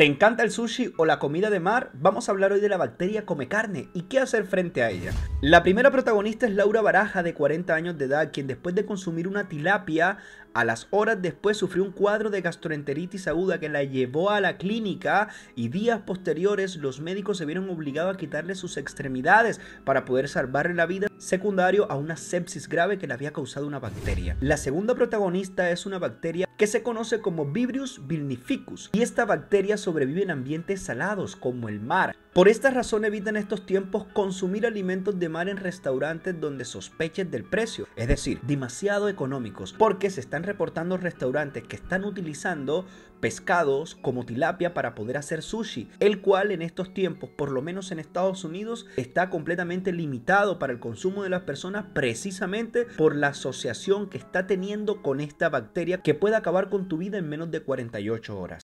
¿Te encanta el sushi o la comida de mar? Vamos a hablar hoy de la bacteria come carne y qué hacer frente a ella. La primera protagonista es Laura Baraja, de 40 años de edad, quien después de consumir una tilapia, a las horas después sufrió un cuadro de gastroenteritis aguda que la llevó a la clínica y días posteriores los médicos se vieron obligados a quitarle sus extremidades para poder salvarle la vida secundario a una sepsis grave que le había causado una bacteria. La segunda protagonista es una bacteria que se conoce como Vibrius vilnificus y esta bacteria sobrevive en ambientes salados como el mar, por esta razón evitan en estos tiempos consumir alimentos de mar en restaurantes donde sospeches del precio, es decir, demasiado económicos, porque se están reportando restaurantes que están utilizando pescados como tilapia para poder hacer sushi, el cual en estos tiempos, por lo menos en Estados Unidos, está completamente limitado para el consumo de las personas precisamente por la asociación que está teniendo con esta bacteria que puede acabar con tu vida en menos de 48 horas.